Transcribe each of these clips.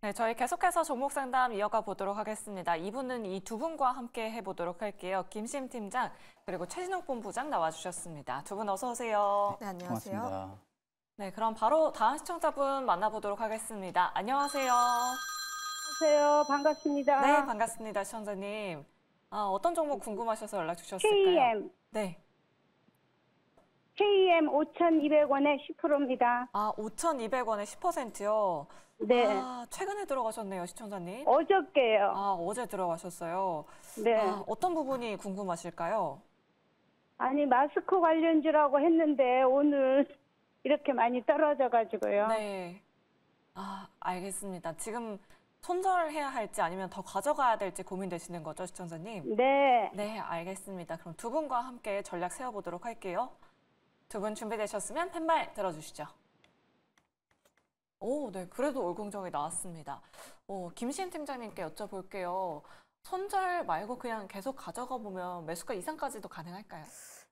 네, 저희 계속해서 종목 상담 이어가 보도록 하겠습니다. 이분은 이 두 분과 함께 해보도록 할게요. 김심 팀장 그리고 최진욱 본부장 나와주셨습니다. 두 분 어서 오세요. 네, 안녕하세요. 고맙습니다. 네, 그럼 바로 다음 시청자분 만나보도록 하겠습니다. 안녕하세요. 안녕하세요. 반갑습니다. 네, 반갑습니다, 시청자님. 아, 어떤 종목 궁금하셔서 연락 주셨을까요? KM. 네. KM 5,200원에 10%입니다. 아, 5,200원에 10%요? 네. 아, 최근에 들어가셨네요, 시청자님. 어저께요. 아, 어제 들어가셨어요. 네. 아, 어떤 부분이 궁금하실까요? 아니, 마스크 관련주라고 했는데 오늘 이렇게 많이 떨어져 가지고요. 네. 아, 알겠습니다. 지금 손절해야 할지 아니면 더 가져가야 될지 고민되시는 거죠, 시청자님? 네. 네, 알겠습니다. 그럼 두 분과 함께 전략 세워보도록 할게요. 두분 준비되셨으면 팻말 들어주시죠. 오, 네, 그래도 올공정이 나왔습니다. 오, 어, 김시 팀장님께 여쭤볼게요. 손절 말고 그냥 계속 가져가 보면 매수가 이상까지도 가능할까요?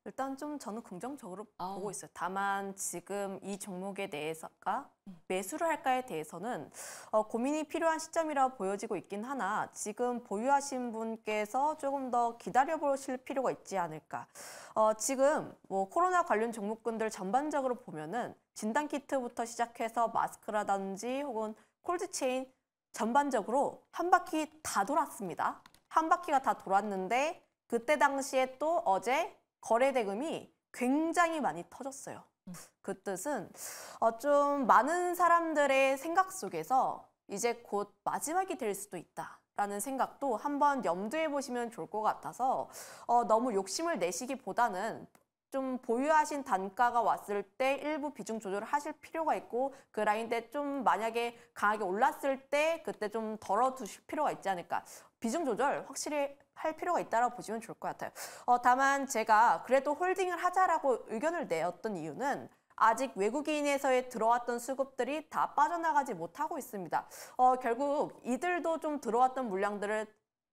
일단 좀 저는 긍정적으로 아. 보고 있어요. 다만 지금 이 종목에 대해서가 음. 매수를 할까에 대해서는 어, 고민이 필요한 시점이라 고 보여지고 있긴 하나 지금 보유하신 분께서 조금 더 기다려 보실 필요가 있지 않을까. 어, 지금 뭐 코로나 관련 종목군들 전반적으로 보면은 진단 키트부터 시작해서 마스크라든지 혹은 콜드 체인 전반적으로 한 바퀴 다 돌았습니다. 한 바퀴가 다 돌았는데 그때 당시에 또 어제 거래 대금이 굉장히 많이 터졌어요. 음. 그 뜻은 어, 좀 많은 사람들의 생각 속에서 이제 곧 마지막이 될 수도 있다. 라는 생각도 한번 염두해 보시면 좋을 것 같아서 어, 너무 욕심을 내시기보다는 좀 보유하신 단가가 왔을 때 일부 비중 조절을 하실 필요가 있고 그 라인대 좀 만약에 강하게 올랐을 때 그때 좀 덜어 두실 필요가 있지 않을까 비중 조절 확실히 할 필요가 있다고 보시면 좋을 것 같아요. 어, 다만 제가 그래도 홀딩을 하자라고 의견을 내었던 이유는 아직 외국인에서의 들어왔던 수급들이 다 빠져나가지 못하고 있습니다. 어, 결국 이들도 좀 들어왔던 물량들을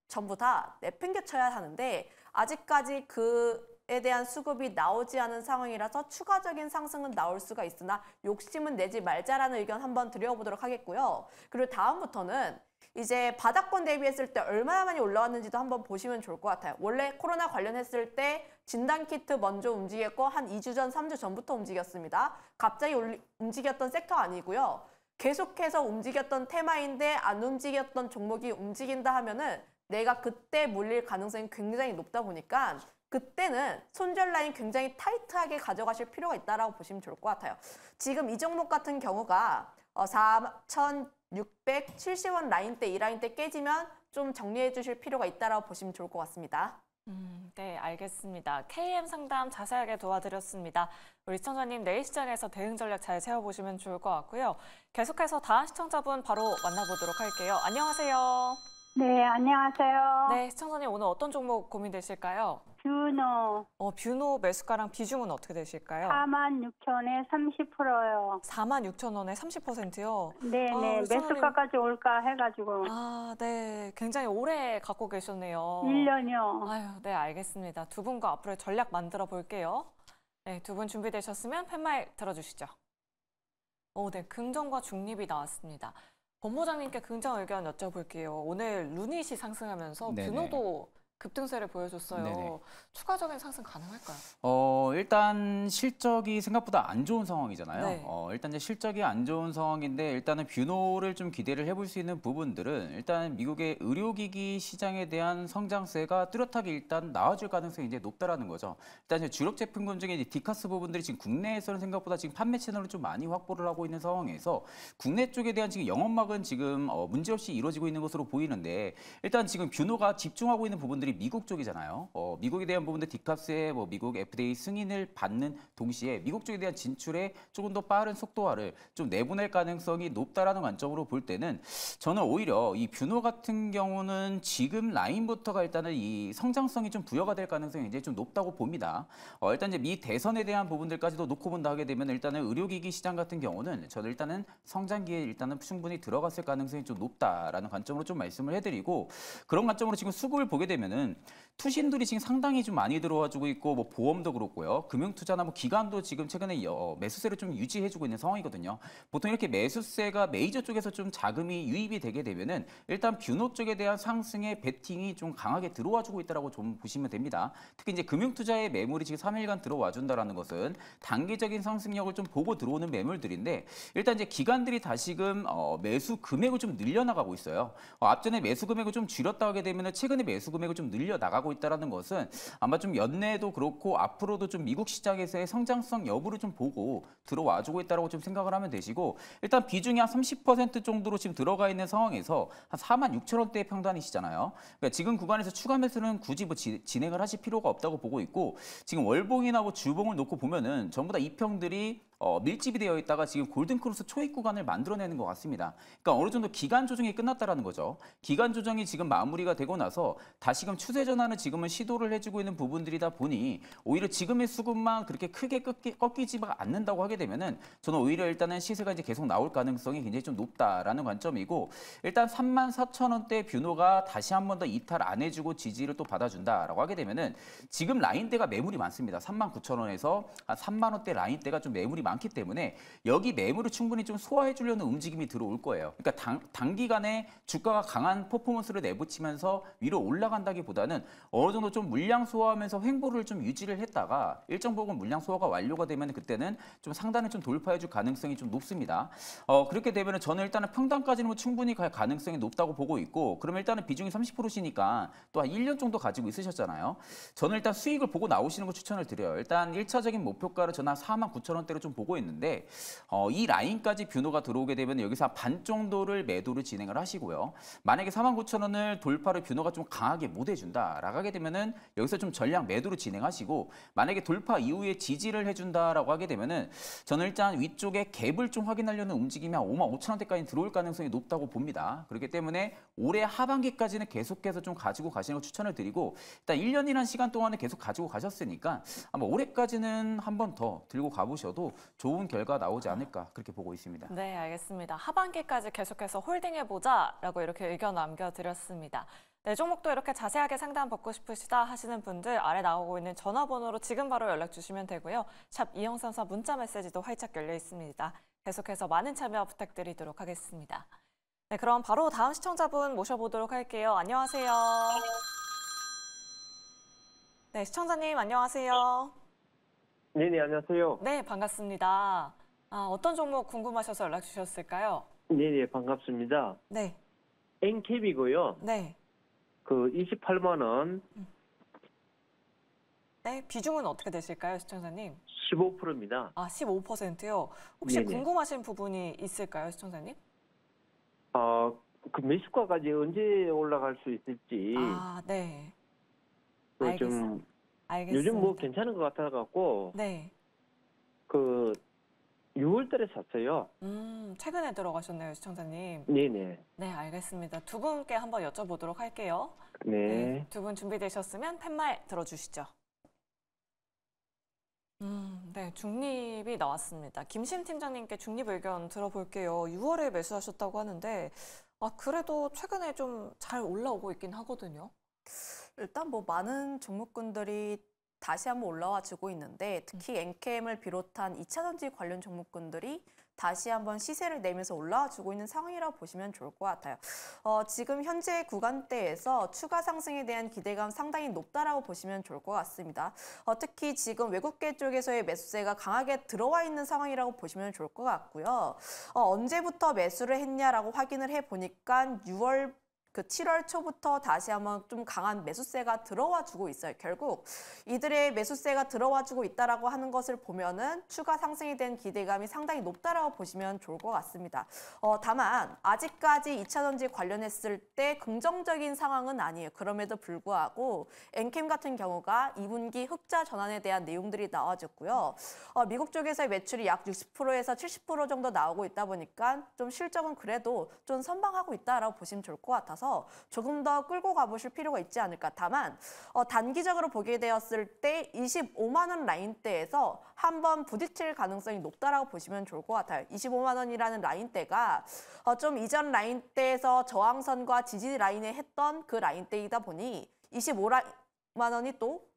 전부 다 내팽개쳐야 하는데 아직까지 그에 대한 수급이 나오지 않은 상황이라서 추가적인 상승은 나올 수가 있으나 욕심은 내지 말자라는 의견 한번 드려보도록 하겠고요. 그리고 다음부터는 이제 바닥권 대비했을 때 얼마나 많이 올라왔는지도 한번 보시면 좋을 것 같아요. 원래 코로나 관련했을 때 진단키트 먼저 움직였고 한 2주 전, 3주 전부터 움직였습니다. 갑자기 올리, 움직였던 섹터 아니고요. 계속해서 움직였던 테마인데 안 움직였던 종목이 움직인다 하면은 내가 그때 물릴 가능성이 굉장히 높다 보니까 그때는 손절 라인 굉장히 타이트하게 가져가실 필요가 있다고 라 보시면 좋을 것 같아요. 지금 이 종목 같은 경우가 어, 4천 670원 라인 때 이 라인 때 깨지면 좀 정리해 주실 필요가 있다라고 보시면 좋을 것 같습니다. 음, 네, 알겠습니다. KM 상담 자세하게 도와드렸습니다. 우리 시청자님 내일 시장에서 대응 전략 잘 세워보시면 좋을 것 같고요. 계속해서 다음 시청자분 바로 만나보도록 할게요. 안녕하세요. 네, 안녕하세요. 네, 시청자님 오늘 어떤 종목 고민되실까요? 뷰노. 어, 뷰노 매수가랑 비중은 어떻게 되실까요? 4만 6천에 30%요. 4만 6천 원에 30%요? 네네. 아, 매수가까지 올까 해가지고. 아, 네. 굉장히 오래 갖고 계셨네요. 1년이요. 아유, 네, 알겠습니다. 두 분과 앞으로 전략 만들어 볼게요. 네, 두 분 준비되셨으면 팻말 들어주시죠. 오, 네. 긍정과 중립이 나왔습니다. 본부장님께 긍정 의견 여쭤볼게요. 오늘 루닛이 상승하면서 네네. 뷰노도 급등세를 보여줬어요. 네네. 추가적인 상승 가능할까요? 어, 일단 실적이 생각보다 안 좋은 상황이잖아요. 네. 어, 일단 이제 실적이 안 좋은 상황인데 일단은 뷰노를 좀 기대를 해볼 수 있는 부분들은 일단 미국의 의료기기 시장에 대한 성장세가 뚜렷하게 일단 나와줄 가능성이 이제 높다라는 거죠. 일단 이제 주력 제품군 중에 이제 디카스 부분들이 지금 국내에서는 생각보다 지금 판매 채널을 좀 많이 확보를 하고 있는 상황에서 국내 쪽에 대한 지금 영업막은 지금 어, 문제없이 이루어지고 있는 것으로 보이는데 일단 지금 뷰노가 집중하고 있는 부분들이 쪽이 미국 쪽이잖아요. 어, 미국에 대한 부분도 디캅스의 뭐 미국 FDA 승인을 받는 동시에 미국 쪽에 대한 진출에 조금 더 빠른 속도화를 좀 내보낼 가능성이 높다라는 관점으로 볼 때는 저는 오히려 이 뷰노 같은 경우는 지금 라인부터가 일단은 이 성장성이 좀 부여가 될 가능성이 이제 좀 높다고 봅니다. 어, 일단 이제 미 대선에 대한 부분들까지도 놓고 본다 하게 되면 일단은 의료기기 시장 같은 경우는 저는 일단은 성장기에 일단은 충분히 들어갔을 가능성이 좀 높다라는 관점으로 좀 말씀을 해드리고 그런 관점으로 지금 수급을 보게 되면 보면은 투신들이 지금 상당히 좀 많이 들어와주고 있고 뭐 보험도 그렇고요. 금융투자나 뭐 기관도 지금 최근에 어, 매수세를 좀 유지해주고 있는 상황이거든요. 보통 이렇게 매수세가 메이저 쪽에서 좀 자금이 유입이 되게 되면은 일단 뷰노 쪽에 대한 상승의 베팅이 좀 강하게 들어와주고 있다라고 좀 보시면 됩니다. 특히 이제 금융투자의 매물이 지금 3일간 들어와준다라는 것은 단기적인 상승력을 좀 보고 들어오는 매물들인데 일단 이제 기관들이 다시금 어 매수 금액을 좀 늘려나가고 있어요. 어 앞전에 매수 금액을 좀 줄였다 하게 되면은 최근에 매수 금액을 좀 늘려나가고 나가고 있다는 것은 아마 좀 연내에도 그렇고 앞으로도 좀 미국 시장에서의 성장성 여부를 좀 보고 들어와주고 있다고 좀 생각을 하면 되시고 일단 비중이 한 30% 정도로 지금 들어가 있는 상황에서 한 4만 6천 원대의 평단이시잖아요. 그러니까 지금 구간에서 추가 매수는 굳이 뭐 지, 진행을 하실 필요가 없다고 보고 있고 지금 월봉이나 뭐 주봉을 놓고 보면은 전부 다 이평들이 어, 밀집이 되어 있다가 지금 골든크로스 초입 구간을 만들어내는 것 같습니다. 그러니까 어느 정도 기간 조정이 끝났다라는 거죠. 기간 조정이 지금 마무리가 되고 나서 다시금 추세 전환을 지금은 시도를 해주고 있는 부분들이다 보니 오히려 지금의 수급만 그렇게 크게 꺾이, 꺾이지 않는다고 하게 되면은 저는 오히려 일단은 시세가 이제 계속 나올 가능성이 굉장히 좀 높다라는 관점이고 일단 3만 4천 원대 뷰노가 다시 한번 더 이탈 안 해주고 지지를 또 받아준다라고 하게 되면은 지금 라인대가 매물이 많습니다. 3만 9천 원에서 3만 원대 라인대가 좀 매물이 많. 많기 때문에 여기 매물을 충분히 좀 소화해 주려는 움직임이 들어올 거예요. 그러니까 당, 단기간에 주가가 강한 퍼포먼스를 내붙이면서 위로 올라간다기보다는 어느 정도 좀 물량 소화하면서 횡보를 좀 유지를 했다가 일정 부분 물량 소화가 완료가 되면 그때는 좀 상단을 좀 돌파해 줄 가능성이 좀 높습니다. 어, 그렇게 되면 저는 일단은 평단까지는 뭐 충분히 갈 가능성이 높다고 보고 있고 그러면 일단은 비중이 30%시니까 또 한 1년 정도 가지고 있으셨잖아요. 저는 일단 수익을 보고 나오시는 걸 추천을 드려요. 일단 1차적인 목표가를 저는 4만 9천 원대로 좀좀 보고 있는데 어, 이 라인까지 뷰호가 들어오게 되면 여기서 반 정도를 매도를 진행을 하시고요. 만약에 49,000원을 돌파를 뷰호가좀 강하게 못 해준다 라고하게 되면은 여기서 좀 전량 매도로 진행하시고 만약에 돌파 이후에 지지를 해준다라고 하게 되면은 저는 일단 위쪽에 갭을 좀 확인하려는 움직임이 한5 0 0 0 원대까지 들어올 가능성이 높다고 봅니다. 그렇기 때문에 올해 하반기까지는 계속해서 좀 가지고 가시는 걸 추천을 드리고 일단 1년이란 시간 동안은 계속 가지고 가셨으니까 아마 올해까지는 한 번 더 들고 가보셔도 좋은 결과 나오지 않을까 그렇게 보고 있습니다. 네, 알겠습니다. 하반기까지 계속해서 홀딩해보자라고 이렇게 의견 남겨드렸습니다. 네, 종목도 이렇게 자세하게 상담 받고 싶으시다 하시는 분들 아래 나오고 있는 전화번호로 지금 바로 연락 주시면 되고요. 샵 이영삼사 문자 메시지도 활짝 열려 있습니다. 계속해서 많은 참여 부탁드리도록 하겠습니다. 네, 그럼 바로 다음 시청자분 모셔보도록 할게요. 안녕하세요. 네, 시청자님 안녕하세요. 네네 네, 안녕하세요. 네, 반갑습니다. 아, 어떤 종목 궁금하셔서 연락 주셨을까요? 네네 네, 반갑습니다. 네, 엔캡이고요. 네. 그 28만 원 음. 네, 비중은 어떻게 되실까요, 시청자님? 15%입니다. 아, 15%요. 혹시 네네. 네. 궁금하신 부분이 있을까요, 시청자님? 아, 그 매수가까지 언제 올라갈 수 있을지 아, 네. 그 알겠습니다. 알겠습니다. 요즘 뭐 괜찮은 것같아서 네. 그 6월달에 샀어요. 음, 최근에 들어가셨네요, 시청자님. 네네. 네, 알겠습니다. 두 분께 한번 여쭤보도록 할게요. 네. 네두분 준비되셨으면 팻말 들어주시죠. 음, 네, 중립이 나왔습니다. 김신 팀장님께 중립 의견 들어볼게요. 6월에 매수하셨다고 하는데, 아, 그래도 최근에 좀 잘 올라오고 있긴 하거든요. 일단 뭐 많은 종목군들이 다시 한번 올라와 주고 있는데 특히 n k m 을 비롯한 2차 전지 관련 종목군들이 다시 한번 시세를 내면서 올라와 주고 있는 상황이라고 보시면 좋을 것 같아요. 어, 지금 현재 구간대에서 추가 상승에 대한 기대감 상당히 높다라고 보시면 좋을 것 같습니다. 어, 특히 지금 외국계 쪽에서의 매수세가 강하게 들어와 있는 상황이라고 보시면 좋을 것 같고요. 어, 언제부터 매수를 했냐라고 확인을 해보니까 6월 그 7월 초부터 다시 한번 좀 강한 매수세가 들어와 주고 있어요. 결국 이들의 매수세가 들어와 주고 있다라고 하는 것을 보면은 추가 상승이 된 기대감이 상당히 높다라고 보시면 좋을 것 같습니다. 어, 다만 아직까지 2차전지 관련했을 때 긍정적인 상황은 아니에요. 그럼에도 불구하고 엔캠 같은 경우가 2분기 흑자 전환에 대한 내용들이 나와졌고요. 어, 미국 쪽에서의 매출이 약 60%에서 70% 정도 나오고 있다 보니까 좀 실적은 그래도 좀 선방하고 있다라고 보시면 좋을 것 같아서 있어서 조금 더 끌고 가보실 필요가 있지 않을까. 다만 어, 단기적으로 보게 되었을 때 25만 원 라인대에서 한번 부딪힐 가능성이 높다라고 보시면 좋을 것 같아요. 25만 원이라는 라인대가 어, 좀 이전 라인대에서 저항선과 지지 라인에 했던 그 라인대이다 보니 25만 원이 또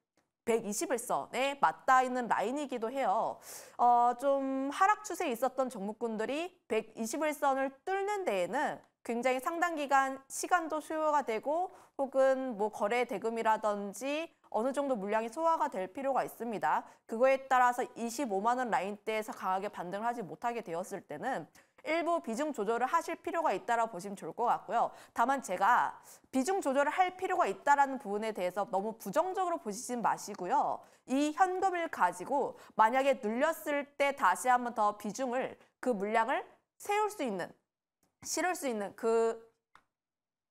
121선에 0 맞닿아 있는 라인이기도 해요. 어, 좀 하락 추세에 있었던 종목군들이 121선을 0 뚫는 데에는 굉장히 상당 기간 시간도 소요가 되고 혹은 뭐 거래 대금이라든지 어느 정도 물량이 소화가 될 필요가 있습니다. 그거에 따라서 25만 원 라인대에서 강하게 반등을 하지 못하게 되었을 때는 일부 비중 조절을 하실 필요가 있다라고 보시면 좋을 것 같고요. 다만 제가 비중 조절을 할 필요가 있다는 부분에 대해서 너무 부정적으로 보시진 마시고요. 이 현금을 가지고 만약에 눌렸을때 다시 한번 더 비중을 그 물량을 세울 수 있는 실을 수 있는 그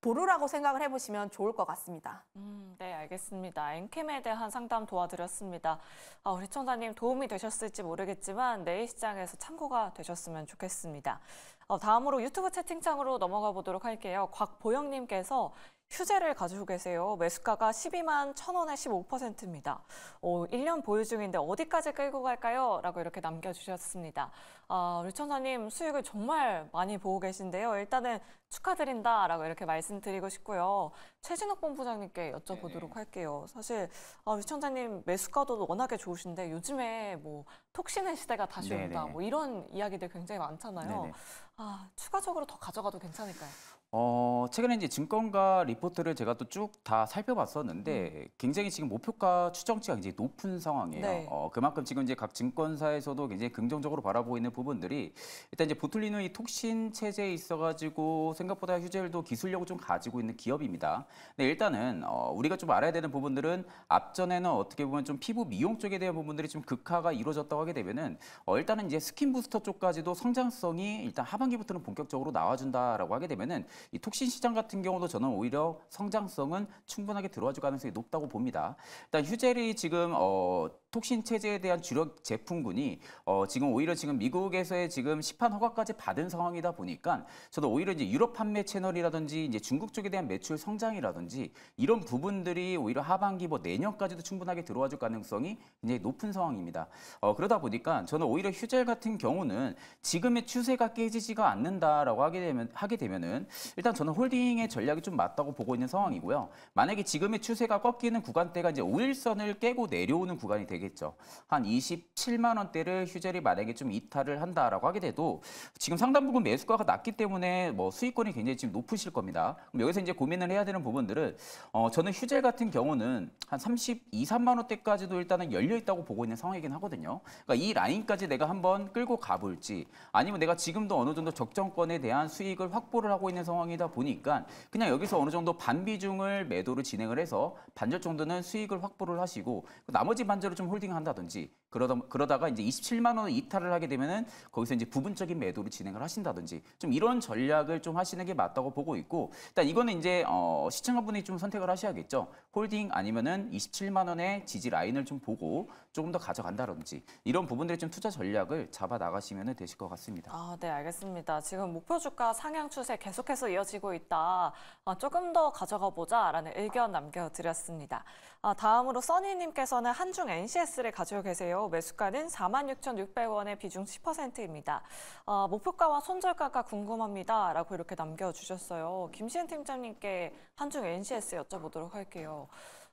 보루라고 생각을 해보시면 좋을 것 같습니다. 음, 네, 알겠습니다. 엔캠에 대한 상담 도와드렸습니다. 아, 우리 청자님 도움이 되셨을지 모르겠지만 내일 시장에서 참고가 되셨으면 좋겠습니다. 어, 다음으로 유튜브 채팅창으로 넘어가 보도록 할게요. 곽보영님께서 휴재를 가지고 계세요. 매수가가 12만 1,000원에 15%입니다. 어, 1년 보유 중인데 어디까지 끌고 갈까요? 라고 이렇게 남겨주셨습니다. 아, 우리 천사님 수익을 정말 많이 보고 계신데요. 일단은 축하드린다라고 이렇게 말씀드리고 싶고요. 최진욱 본부장님께 여쭤보도록 네 할게요. 사실 아, 우리 천사님 매수가도 워낙에 좋으신데 요즘에 뭐 톡신의 시대가 다시 네네. 온다 네. 뭐 이런 이야기들 굉장히 많잖아요. 네네. 네. 아, 추가적으로 더 가져가도 괜찮을까요? 어, 최근에 이제 증권가 리포트를 제가 또 쭉 다 살펴봤었는데 음. 굉장히 지금 목표가 추정치가 굉장히 높은 상황이에요. 네. 어, 그만큼 지금 이제 각 증권사에서도 굉장히 긍정적으로 바라보고 있는 부분들이 일단 이제 보틀리노이 톡신 체제에 있어가지고 생각보다 휴젤도 기술력을 좀 가지고 있는 기업입니다. 근데 일단은 어, 우리가 좀 알아야 되는 부분들은 앞전에는 어떻게 보면 좀 피부 미용 쪽에 대한 부분들이 좀극화가 이루어졌다고 하게 되면은 어, 일단은 이제 스킨 부스터 쪽까지도 성장성이 일단 하반기부터는 본격적으로 나와준다라고 하게 되면은 이 톡신 시장 같은 경우도 저는 오히려 성장성은 충분하게 들어와줄 가능성이 높다고 봅니다. 일단 휴젤이 지금 어 디톡신 체제에 대한 주력 제품군이 어, 지금 오히려 지금 미국에서의 지금 시판 허가까지 받은 상황이다 보니까 저도 오히려 이제 유럽 판매 채널이라든지 이제 중국 쪽에 대한 매출 성장이라든지 이런 부분들이 오히려 하반기 뭐 내년까지도 충분하게 들어와 줄 가능성이 굉장히 높은 상황입니다. 어, 그러다 보니까 저는 오히려 휴젤 같은 경우는 지금의 추세가 깨지지가 않는다라고 하게 되면 하게 되면은 일단 저는 홀딩의 전략이 좀 맞다고 보고 있는 상황이고요. 만약에 지금의 추세가 꺾이는 구간대가 이제 오일선을 깨고 내려오는 구간이 되게 되겠죠. 한 27만 원대를 휴젤이 만약에 좀 이탈을 한다라고 하게 돼도 지금 상단 부분 매수가가 낮기 때문에 뭐 수익권이 굉장히 지금 높으실 겁니다. 그럼 여기서 이제 고민을 해야 되는 부분들은 어, 저는 휴젤 같은 경우는 한 32, 3만 원대까지도 일단은 열려 있다고 보고 있는 상황이긴 하거든요. 그러니까 이 라인까지 내가 한번 끌고 가볼지 아니면 내가 지금도 어느 정도 적정권에 대한 수익을 확보를 하고 있는 상황이다 보니까 그냥 여기서 어느 정도 반비중을 매도를 진행을 해서 반절 정도는 수익을 확보를 하시고 나머지 반절을 좀 홀딩한다든지 그러다 그러다가 이제 27만 원 이탈을 하게 되면은 거기서 이제 부분적인 매도를 진행을 하신다든지 좀 이런 전략을 좀 하시는 게 맞다고 보고 있고 일단 이거는 이제 어, 시청자분이 좀 선택을 하셔야겠죠. 홀딩 아니면은 27만 원의 지지 라인을 좀 보고 조금 더 가져간다든지 이런 부분들이 좀 투자 전략을 잡아 나가시면 되실 것 같습니다. 아, 네, 알겠습니다. 지금 목표 주가 상향 추세 계속해서 이어지고 있다. 아, 조금 더 가져가 보자라는 의견 남겨드렸습니다. 아, 다음으로 써니님께서는 한중 NCS를 가지고 계세요. 매수가는 46,600원의 비중 10%입니다. 아, 목표가와 손절가가 궁금합니다. 라고 이렇게 남겨주셨어요. 김시은 팀장님께 한중 NCS 여쭤보도록 할게요.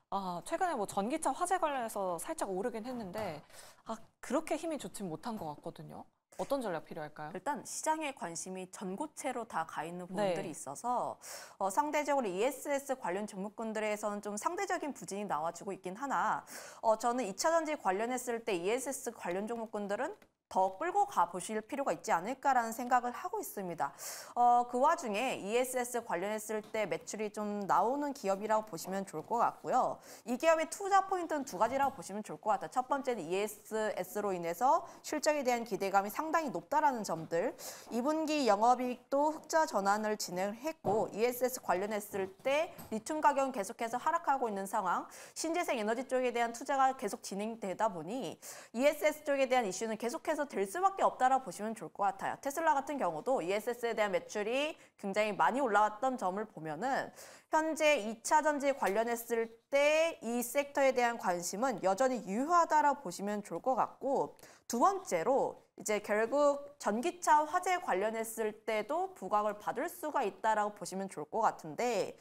아, 최근에 뭐 전기차 화재 관련해서 살짝 오르긴 했는데 아, 그렇게 힘이 좋진 못한 것 같거든요. 어떤 전략 필요할까요? 일단 시장의 관심이 전고체로 다 가 있는 네. 부분들이 네. 있어서 어, 상대적으로 ESS 관련 종목군들에서는 좀 상대적인 부진이 나와주고 있긴 하나 어, 저는 2차 전지 관련했을 때 ESS 관련 종목군들은 더 끌고 가보실 필요가 있지 않을까라는 생각을 하고 있습니다. 어, 그 와중에 ESS 관련했을 때 매출이 좀 나오는 기업이라고 보시면 좋을 것 같고요. 이 기업의 투자 포인트는 두 가지라고 보시면 좋을 것 같아요. 첫 번째는 ESS로 인해서 실적에 대한 기대감이 상당히 높다라는 점들. 2분기 영업이익도 흑자 전환을 진행했고 ESS 관련했을 때 리튬 가격 은 계속해서 하락하고 있는 상황. 신재생 에너지 쪽에 대한 투자가 계속 진행되다 보니 ESS 쪽에 대한 이슈는 계속해서 상황에서 될 수밖에 없다라 고 보시면 좋을 것 같아요. 테슬라 같은 경우도 ESS에 대한 매출이 굉장히 많이 올라왔던 점을 보면은 현재 2차 전지 관련했을 때 이 섹터에 대한 관심은 여전히 유효하다라 보시면 좋을 것 같고 두 번째로 이제 결국 전기차 화재 관련했을 때도 부각을 받을 수가 있다라고 보시면 좋을 것 같은데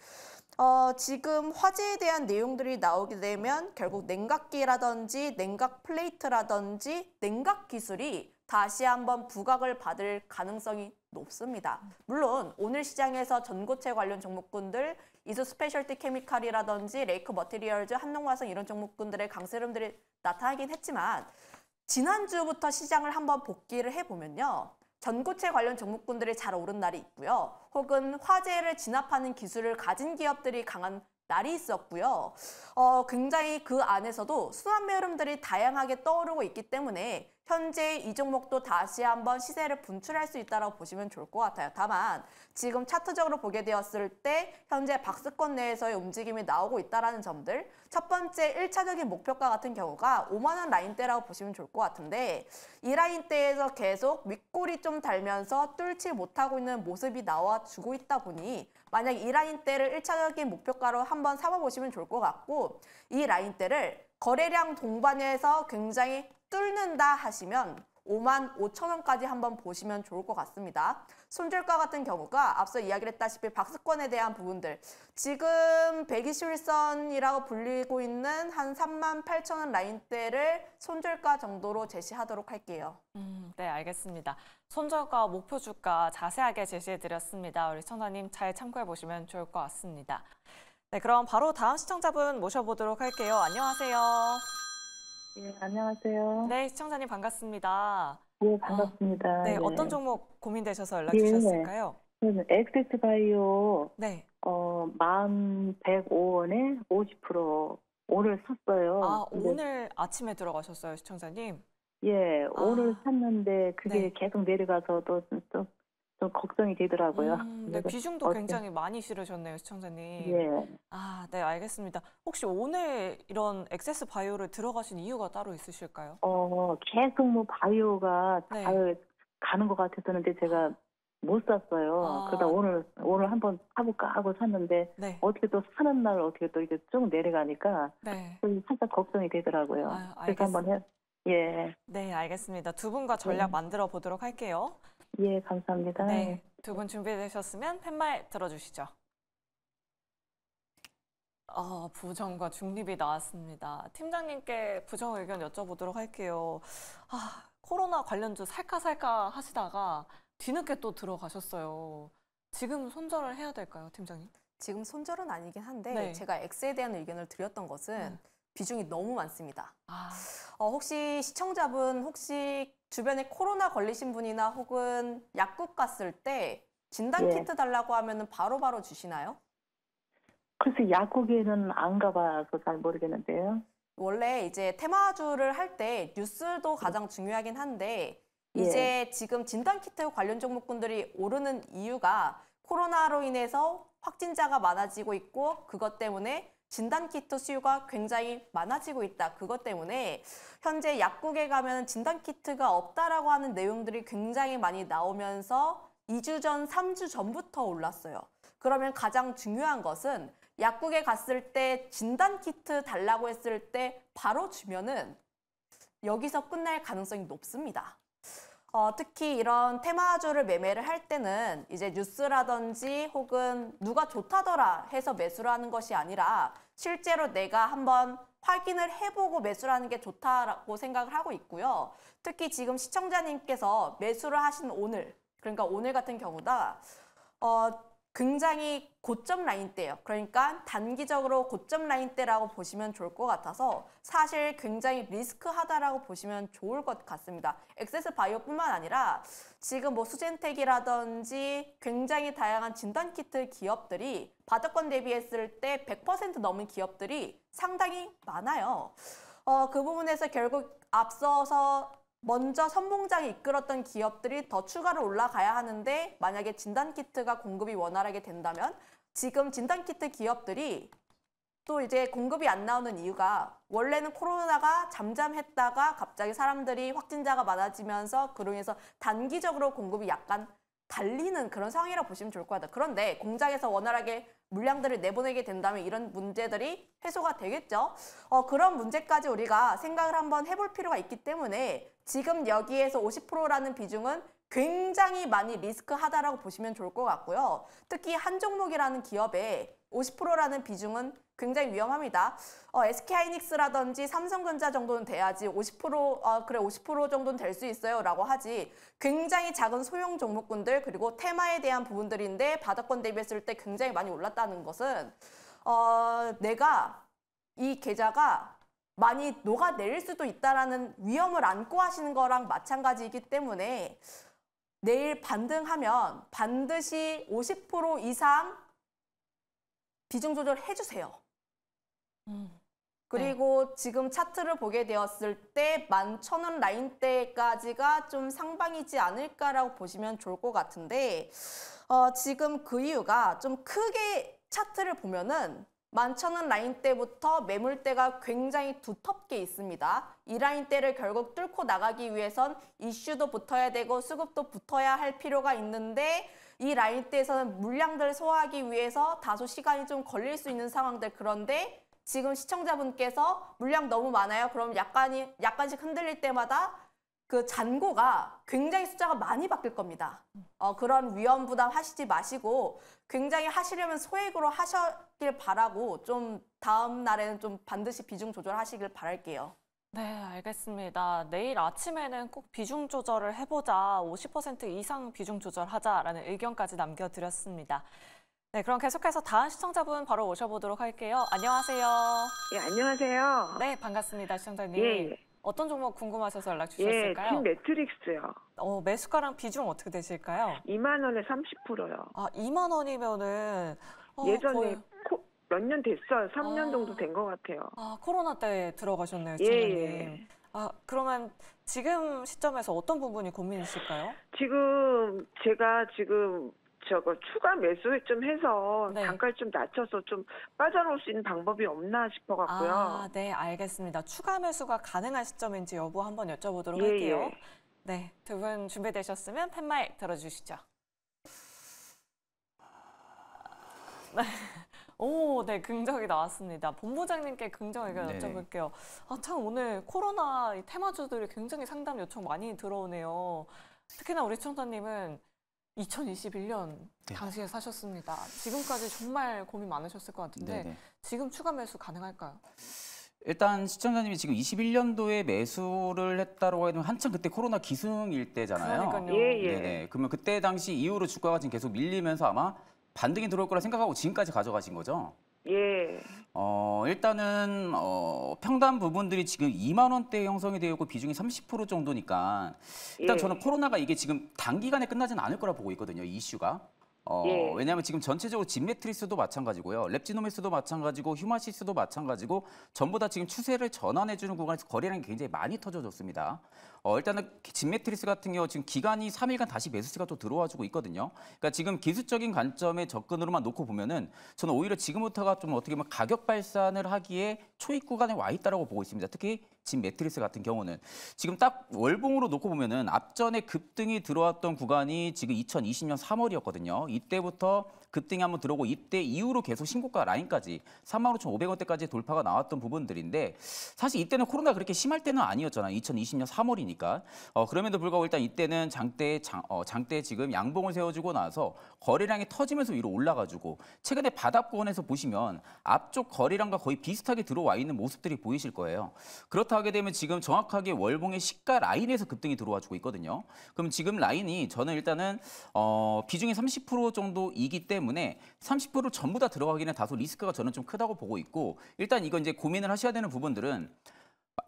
어, 지금 화재에 대한 내용들이 나오게 되면 결국 냉각기라든지 냉각 플레이트라든지 냉각 기술이 다시 한번 부각을 받을 가능성이 높습니다. 물론 오늘 시장에서 전고체 관련 종목군들 이수 스페셜티 케미칼이라든지 레이크 머티리얼즈, 한농화성 이런 종목군들의 강세름들이 나타나긴 했지만 지난주부터 시장을 한번 복귀를 해보면요. 전고체 관련 종목군들이 잘 오른 날이 있고요. 혹은 화재를 진압하는 기술을 가진 기업들이 강한 날이 있었고요. 어, 굉장히 그 안에서도 수한 매름들이 다양하게 떠오르고 있기 때문에 현재 이 종목도 다시 한번 시세를 분출할 수 있다고 보시면 좋을 것 같아요. 다만 지금 차트적으로 보게 되었을 때 현재 박스권 내에서의 움직임이 나오고 있다는 점들 첫 번째 1차적인 목표가 같은 경우가 5만원 라인대라고 보시면 좋을 것 같은데 이 라인대에서 계속 윗골이 좀 달면서 뚫지 못하고 있는 모습이 나와주고 있다 보니 만약 이 라인대를 1차적인 목표가로 한번 삼아보시면 좋을 것 같고 이 라인대를 거래량 동반해서 굉장히 뚫는다 하시면 5만 5천 원까지 한번 보시면 좋을 것 같습니다. 손절가 같은 경우가 앞서 이야기를 했다시피 박스권에 대한 부분들 지금 121선이라고 불리고 있는 한 3만 8천 원 라인대를 손절가 정도로 제시하도록 할게요. 음, 네, 알겠습니다. 손절가, 목표 주가 자세하게 제시해드렸습니다. 우리 시청자님 잘 참고해보시면 좋을 것 같습니다. 네, 그럼 바로 다음 시청자분 모셔보도록 할게요. 안녕하세요. 네, 안녕하세요. 네, 시청자님 반갑습니다. 예, 어, 네, 반갑습니다. 아, 네, 네, 어떤 종목 고민되셔서 연락 예, 주셨을까요? 네, 엑세스 바이오. 네. 어, 만 105원에 50% 오늘 샀어요. 아, 근데... 오늘 아침에 들어가셨어요, 시청자님? 예, 아. 오늘 샀는데 그게 네. 계속 내려가서 또, 또좀 걱정이 되더라고요. 음, 네, 비중도 어떻 굉장히 많이 실으셨네요, 시청자님. 예. 아, 네, 알겠습니다. 혹시 오늘 이런 액세스 바이오를 들어가신 이유가 따로 있으실까요? 어, 계속 뭐 바이오가 네. 바 가는 것 같았었는데 제가 못 샀어요. 아. 그러다 오늘 오늘 한번 사볼까 하고 샀는데 네. 어떻게 또 사는 날 어떻게 또 이제 쭉 내려가니까 네. 좀 살짝 걱정이 되더라고요. 아유, 그래서 한번 해. 예. 네, 알겠습니다. 두 분과 전략 네. 만들어 보도록 할게요. 예, 감사합니다. 네, 두 분 준비되셨으면 팻말 들어주시죠. 아, 부정과 중립이 나왔습니다. 팀장님께 부정 의견 여쭤보도록 할게요. 아, 코로나 관련주 살까살까 하시다가 뒤늦게 또 들어가셨어요. 지금 손절을 해야 될까요, 팀장님? 지금 손절은 아니긴 한데 네. 제가 X에 대한 의견을 드렸던 것은 음. 비중이 너무 많습니다. 아. 어, 혹시 시청자분 혹시 주변에 코로나 걸리신 분이나 혹은 약국 갔을 때 진단 예. 키트 달라고 하면은 바로바로 주시나요? 글쎄 약국에는 안 가봐서 잘 모르겠는데요. 원래 이제 테마주를 할 때 뉴스도 음. 가장 중요하긴 한데 예. 이제 예. 지금 진단 키트 관련 종목군들이 오르는 이유가 코로나로 인해서 확진자가 많아지고 있고 그것 때문에 진단 키트 수요가 굉장히 많아지고 있다. 그것 때문에 현재 약국에 가면 진단 키트가 없다라고 하는 내용들이 굉장히 많이 나오면서 2주 전, 3주 전부터 올랐어요. 그러면 가장 중요한 것은 약국에 갔을 때 진단 키트 달라고 했을 때 바로 주면은 여기서 끝날 가능성이 높습니다. 어, 특히 이런 테마주를 매매를 할 때는 이제 뉴스라든지 혹은 누가 좋다더라 해서 매수를 하는 것이 아니라 실제로 내가 한번 확인을 해보고 매수를 하는 게 좋다고 생각을 하고 있고요. 특히 지금 시청자님께서 매수를 하신 오늘, 그러니까 오늘 같은 경우다, 어, 굉장히 고점 라인때예요 그러니까 단기적으로 고점 라인때라고 보시면 좋을 것 같아서 사실 굉장히 리스크하다라고 보시면 좋을 것 같습니다. 엑세스 바이오뿐만 아니라 지금 뭐 수젠텍이라든지 굉장히 다양한 진단키트 기업들이 바둑권 대비했을 때 100% 넘은 기업들이 상당히 많아요. 어, 그 부분에서 결국 앞서서 먼저 선봉장이 이끌었던 기업들이 더 추가로 올라가야 하는데 만약에 진단키트가 공급이 원활하게 된다면 지금 진단키트 기업들이 또 이제 공급이 안 나오는 이유가 원래는 코로나가 잠잠했다가 갑자기 사람들이 확진자가 많아지면서 그로 인해서 단기적으로 공급이 약간 달리는 그런 상황이라 고 보시면 좋을 것 같아요. 그런데 공장에서 원활하게 물량들을 내보내게 된다면 이런 문제들이 해소가 되겠죠. 어, 그런 문제까지 우리가 생각을 한번 해볼 필요가 있기 때문에 지금 여기에서 50%라는 비중은 굉장히 많이 리스크하다라고 보시면 좋을 것 같고요. 특히 한 종목이라는 기업에 50%라는 비중은 굉장히 위험합니다. 어, SK 하이닉스라든지 삼성전자 정도는 돼야지 50% 어, 그래 50% 정도는 될 수 있어요라고 하지 굉장히 작은 소형 종목군들 그리고 테마에 대한 부분들인데 바닥권 대비했을 때 굉장히 많이 올랐다는 것은 어, 내가 이 계좌가 많이 녹아내릴 수도 있다라는 위험을 안고 하시는 거랑 마찬가지이기 때문에 내일 반등하면 반드시 50% 이상 비중 조절해 주세요. 음. 그리고 네. 지금 차트를 보게 되었을 때 11,000원 라인대까지가 좀 상방이지 않을까라고 보시면 좋을 것 같은데 어, 지금 그 이유가 좀 크게 차트를 보면은 11,000원 라인대부터 매물대가 굉장히 두텁게 있습니다. 이 라인대를 결국 뚫고 나가기 위해선 이슈도 붙어야 되고 수급도 붙어야 할 필요가 있는데 이 라인대에서는 물량들을 소화하기 위해서 다소 시간이 좀 걸릴 수 있는 상황들 그런데 지금 시청자분께서 물량 너무 많아요. 그럼 약간이 약간씩 흔들릴 때마다 그 잔고가 굉장히 숫자가 많이 바뀔 겁니다. 어, 그런 위험 부담 하시지 마시고 굉장히 하시려면 소액으로 하셨길 바라고 좀 다음 날에는 좀 반드시 비중 조절하시길 바랄게요. 네, 알겠습니다. 내일 아침에는 꼭 비중 조절을 해보자, 50% 이상 비중 조절하자라는 의견까지 남겨드렸습니다. 네, 그럼 계속해서 다음 시청자분 바로 모셔보도록 할게요. 안녕하세요. 예, 안녕하세요. 네, 반갑습니다, 시청자님. 예, 예. 어떤 종목 궁금하셔서 연락 예, 주셨을까요? 예, 매트릭스요. 어, 매수가랑 비중 어떻게 되실까요? 2만 원에 30%요. 아, 2만 원이면은 어, 예전에 거의... 몇년 됐어요. 3년 아... 정도 된 것 같아요. 아, 코로나 때 들어가셨네요, 예, 예. 시청자님. 예, 아, 그러면 지금 시점에서 어떤 부분이 고민이실까요? 지금 제가 지금 저거 추가 매수 좀 해서 네. 단가를 좀 낮춰서 좀 빠져나올 수 있는 방법이 없나 싶어 갖고요. 아, 네, 알겠습니다. 추가 매수가 가능한 시점인지 여부 한번 여쭤보도록 예, 할게요. 예. 네, 두 분 준비되셨으면 팻말 들어주시죠. 오, 네, 긍정이 나왔습니다. 본부장님께 긍정 의견 네. 여쭤볼게요. 아, 참 오늘 코로나 테마주들이 굉장히 상담 요청 많이 들어오네요. 특히나 우리 청사님은 2021년 네. 당시에 사셨습니다. 지금까지 정말 고민 많으셨을 것 같은데 네네. 네. 지금 추가 매수 가능할까요? 일단 시청자님이 지금 21년도에 매수를 했다고 해도 한참 그때 코로나 기승일 때잖아요. 그러니까요. 예, 예. 네네. 그러면 그때 당시 이후로 주가가 지금 계속 밀리면서 아마 반등이 들어올 거라 생각하고 지금까지 가져가신 거죠? 예. 어, 일단은 어, 평단 부분들이 지금 2만 원대 형성이 되었고 비중이 30% 정도니까 일단 예. 저는 코로나가 이게 지금 단기간에 끝나진 않을 거라 보고 있거든요. 이슈가. 어, 예. 왜냐하면 지금 전체적으로 진메트리스도 마찬가지고요. 랩지노미스도 마찬가지고 휴마시스도 마찬가지고 전부 다 지금 추세를 전환해주는 구간에서 거래량이 굉장히 많이 터져졌습니다 어, 일단은 진매트리스 같은 경우 지금 기간이 3일간 다시 매수세가 또 들어와주고 있거든요. 그러니까 지금 기술적인 관점의 접근으로만 놓고 보면은 저는 오히려 지금부터가 좀 어떻게 보면 가격 발산을 하기에 초입 구간에 와 있다라고 보고 있습니다. 특히 진 매트리스 같은 경우는 지금 딱 월봉으로 놓고 보면은 앞전에 급등이 들어왔던 구간이 지금 2020년 3월이었거든요. 이때부터 급등이 한번 들어오고 이때 이후로 계속 신고가 라인까지 35,500원대까지 돌파가 나왔던 부분들인데 사실 이때는 코로나 그렇게 심할 때는 아니었잖아요. 2020년 3월이니까. 어, 그럼에도 불구하고 일단 이때는 장대 장, 어, 장대 지금 양봉을 세워주고 나서 거래량이 터지면서 위로 올라가지고 최근에 바닥 구간에서 보시면 앞쪽 거래량과 거의 비슷하게 들어와 있는 모습들이 보이실 거예요. 그렇다 그렇다 하게 되면 지금 정확하게 월봉의 시가 라인에서 급등이 들어와주고 있거든요. 그럼 지금 라인이 저는 일단은 어, 비중이 30% 정도이기 때문에 30% 전부 다 들어가기는 다소 리스크가 저는 좀 크다고 보고 있고 일단 이건 이제 고민을 하셔야 되는 부분들은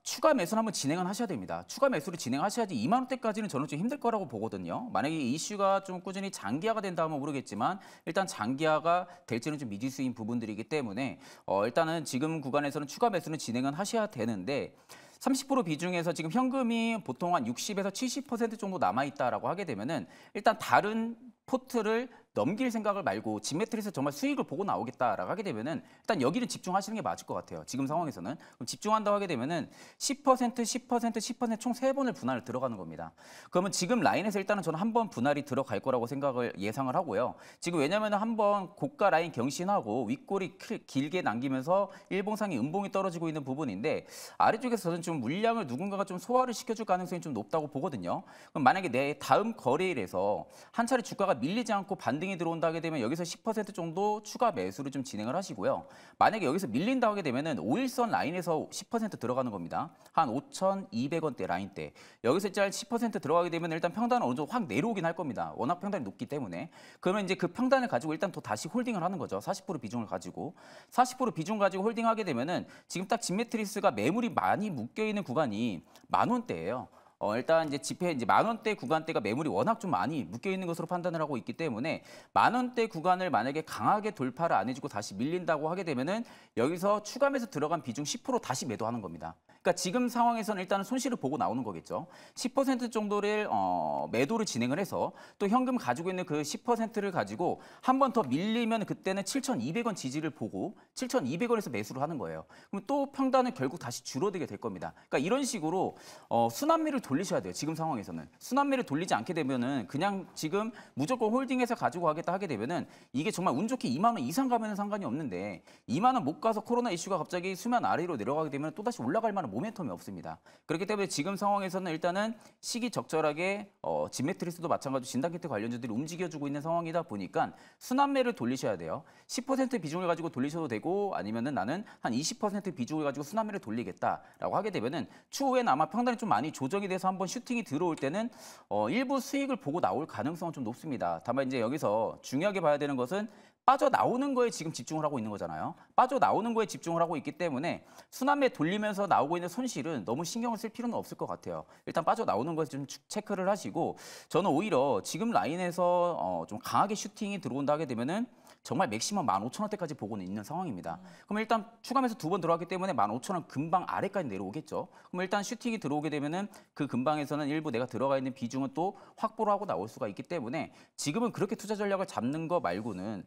추가 매수를 한번 진행을 하셔야 됩니다. 추가 매수를 진행하셔야지 2만 원대까지는 저는 좀 힘들 거라고 보거든요. 만약에 이 이슈가 좀 꾸준히 장기화가 된다면 뭐 모르겠지만 일단 장기화가 될지는 좀 미지수인 부분들이기 때문에 어, 일단은 지금 구간에서는 추가 매수는 진행은 하셔야 되는데 30% 비중에서 지금 현금이 보통 한 60에서 70% 정도 남아있다라고 하게 되면은 일단 다른 포트를 넘길 생각을 말고 지메트리에서 정말 수익을 보고 나오겠다라고 하게 되면은 일단 여기는 집중하시는 게 맞을 것 같아요. 지금 상황에서는 그럼 집중한다고 하게 되면은 10% 10% 10%총 3번을분할 들어가는 겁니다. 그러면 지금 라인에서 일단은 저는 한 번 분할이 들어갈 거라고 생각을 예상을 하고요. 지금 왜냐면은 한번 고가 라인 경신하고 윗골이 길게 남기면서 일봉상의 음봉이 떨어지고 있는 부분인데 아래쪽에서 저는 좀 물량을 누군가가 좀 소화를 시켜줄 가능성이 좀 높다고 보거든요. 그럼 만약에 내 다음 거래일에서 한 차례 주가가 밀리지 않고 반대 홀딩이 들어온다 하게 되면 여기서 10% 정도 추가 매수를 좀 진행을 하시고요. 만약에 여기서 밀린다 하게 되면은 5일선 라인에서 10% 들어가는 겁니다. 한 5,200원대 라인대. 여기서 짤10% 들어가게 되면 일단 평단은 어느 정도 확 내려오긴 할 겁니다. 워낙 평단이 높기 때문에. 그러면 이제 그 평단을 가지고 일단 또 다시 홀딩을 하는 거죠. 40% 비중을 가지고. 40% 비중 가지고 홀딩하게 되면은 지금 딱 진메트리스가 매물이 많이 묶여 있는 구간이 만 원대예요. 어, 일단 이제 지폐 이제 만 원대 구간대가 매물이 워낙 좀 많이 묶여 있는 것으로 판단을 하고 있기 때문에 만 원대 구간을 만약에 강하게 돌파를 안 해주고 다시 밀린다고 하게 되면은 여기서 추감매서 들어간 비중 10% 다시 매도하는 겁니다. 그러니까 지금 상황에서는 일단은 손실을 보고 나오는 거겠죠. 10% 정도를 어, 매도를 진행을 해서 또 현금 가지고 있는 그 10%를 가지고 한 번 더 밀리면 그때는 7,200원 지지를 보고 7,200원에서 매수를 하는 거예요. 그럼 또 평단은 결국 다시 줄어들게 될 겁니다. 그러니까 이런 식으로 어, 순환미를 돌리셔야 돼요. 지금 상황에서는. 순환매를 돌리지 않게 되면은 그냥 지금 무조건 홀딩해서 가지고 가겠다 하게 되면은 이게 정말 운 좋게 2만 원 이상 가면은 상관이 없는데 2만 원 못 가서 코로나 이슈가 갑자기 수면 아래로 내려가게 되면 또다시 올라갈 만한 모멘텀이 없습니다. 그렇기 때문에 지금 상황에서는 일단은 시기 적절하게 어, 진매트리스도 마찬가지로 진단키트 관련주들이 움직여주고 있는 상황이다 보니까 순환매를 돌리셔야 돼요. 10% 비중을 가지고 돌리셔도 되고 아니면은 나는 한 20% 비중을 가지고 순환매를 돌리겠다라고 하게 되면은 추후에는 아마 평단이 좀 많이 조정이 되 대해서 한번 슈팅이 들어올 때는 어, 일부 수익을 보고 나올 가능성은 좀 높습니다. 다만 이제 여기서 중요하게 봐야 되는 것은 빠져나오는 거에 지금 집중을 하고 있는 거잖아요. 빠져나오는 거에 집중을 하고 있기 때문에 수납매 돌리면서 나오고 있는 손실은 너무 신경을 쓸 필요는 없을 것 같아요. 일단 빠져나오는 것에 좀 체크를 하시고 저는 오히려 지금 라인에서 어, 좀 강하게 슈팅이 들어온다 하게 되면은 정말 맥시멈 15,000원대까지 보고는 있는 상황입니다. 음. 그럼 일단 추가면서 두 번 들어왔기 때문에 15,000원 금방 아래까지 내려오겠죠. 그럼 일단 슈팅이 들어오게 되면은 그금방에서는 일부 내가 들어가 있는 비중은 또 확보를 하고 나올 수가 있기 때문에 지금은 그렇게 투자 전략을 잡는 거 말고는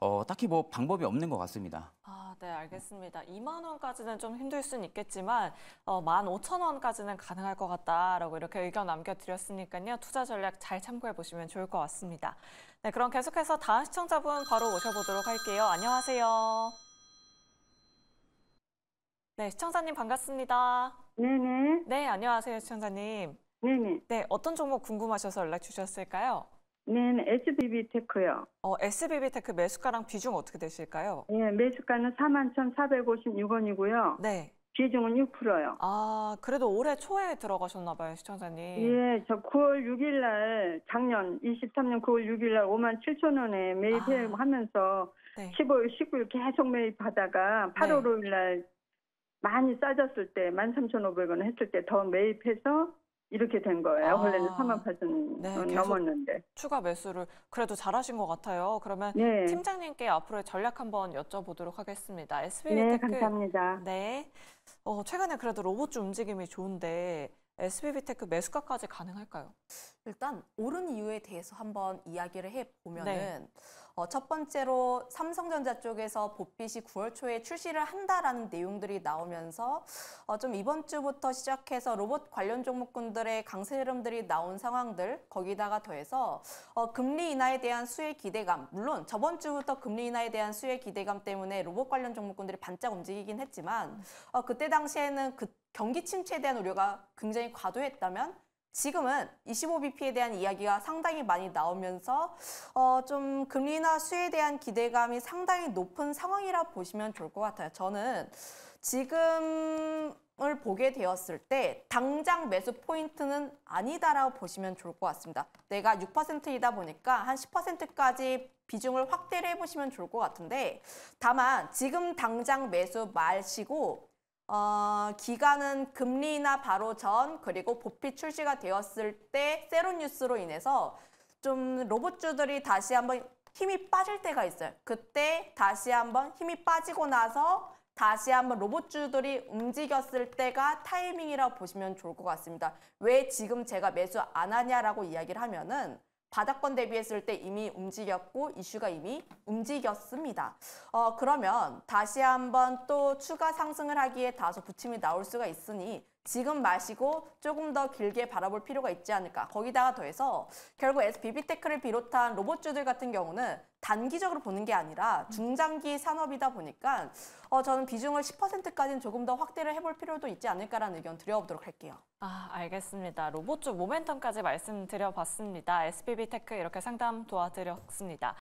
어, 딱히 뭐 방법이 없는 것 같습니다. 아, 네, 알겠습니다. 2만 원까지는 좀 힘들 수는 있겠지만 어, 15,000원까지는 가능할 것 같다라고 이렇게 의견 남겨드렸으니까요. 투자 전략 잘 참고해 보시면 좋을 것 같습니다. 네, 그럼 계속해서 다음 시청자분 바로 모셔보도록 할게요. 안녕하세요. 네, 시청자님 반갑습니다. 네네. 네, 안녕하세요, 시청자님. 네네. 네, 어떤 종목 궁금하셔서 연락 주셨을까요? 네, SBB 테크요. 어, SBB 테크 매수가랑 비중 어떻게 되실까요? 네, 매수가는 41,456원이고요. 네. 비중은 6%요. 아, 그래도 올해 초에 들어가셨나 봐요, 시청자님. 예, 저 9월 6일 날 작년 23년 9월 6일 날 5만 7천 원에 매입하면서 아, 네. 15일, 19일 계속 매입하다가 8월 네. 5일 날 많이 싸졌을 때 13,500원 했을 때 더 매입해서 이렇게 된 거예요. 아. 원래는 3만 8천 네, 넘었는데. 추가 매수를 그래도 잘하신 것 같아요. 그러면 네. 팀장님께 앞으로의 전략 한번 여쭤보도록 하겠습니다. SBB테크. 네, 감사합니다. 네. 어, 최근에 그래도 로봇주 움직임이 좋은데 SBB테크 매수가까지 가능할까요? 일단 오른 이유에 대해서 한번 이야기를 해보면은 네. 어, 첫 번째로 삼성전자 쪽에서 보빛이 9월 초에 출시를 한다라는 내용들이 나오면서 어, 좀 이번 주부터 시작해서 로봇 관련 종목군들의 강세 흐름들이 나온 상황들 거기다가 더해서 어, 금리 인하에 대한 수혜 기대감 물론 저번 주부터 금리 인하에 대한 수혜 기대감 때문에 로봇 관련 종목군들이 반짝 움직이긴 했지만 어, 그때 당시에는 그 경기 침체에 대한 우려가 굉장히 과도했다면 지금은 25BP에 대한 이야기가 상당히 많이 나오면서 어, 좀 금리나 수에 대한 기대감이 상당히 높은 상황이라 보시면 좋을 것 같아요. 저는 지금을 보게 되었을 때 당장 매수 포인트는 아니다라고 보시면 좋을 것 같습니다. 내가 6%이다 보니까 한 10%까지 비중을 확대를 해보시면 좋을 것 같은데 다만 지금 당장 매수 마시고 어, 기간은 금리나 바로 전 그리고 보피 출시가 되었을 때새로운뉴스로 인해서 좀 로봇주들이 다시 한번 힘이 빠질 때가 있어요. 그때 다시 한번 힘이 빠지고 나서 다시 한번 로봇주들이 움직였을 때가 타이밍이라고 보시면 좋을 것 같습니다. 왜 지금 제가 매수 안 하냐라고 이야기를 하면은 바닥권 대비했을 때 이미 움직였고 이슈가 이미 움직였습니다. 어, 그러면 다시 한번 또 추가 상승을 하기에 다소 부침이 나올 수가 있으니 지금 마시고 조금 더 길게 바라볼 필요가 있지 않을까. 거기다가 더해서 결국 SBB테크를 비롯한 로봇주들 같은 경우는 단기적으로 보는 게 아니라 중장기 산업이다 보니까 어, 저는 비중을 10%까지는 조금 더 확대를 해볼 필요도 있지 않을까라는 의견 드려보도록 할게요. 아, 알겠습니다. 로봇주 모멘텀까지 말씀드려봤습니다. SBB테크 이렇게 상담 도와드렸습니다.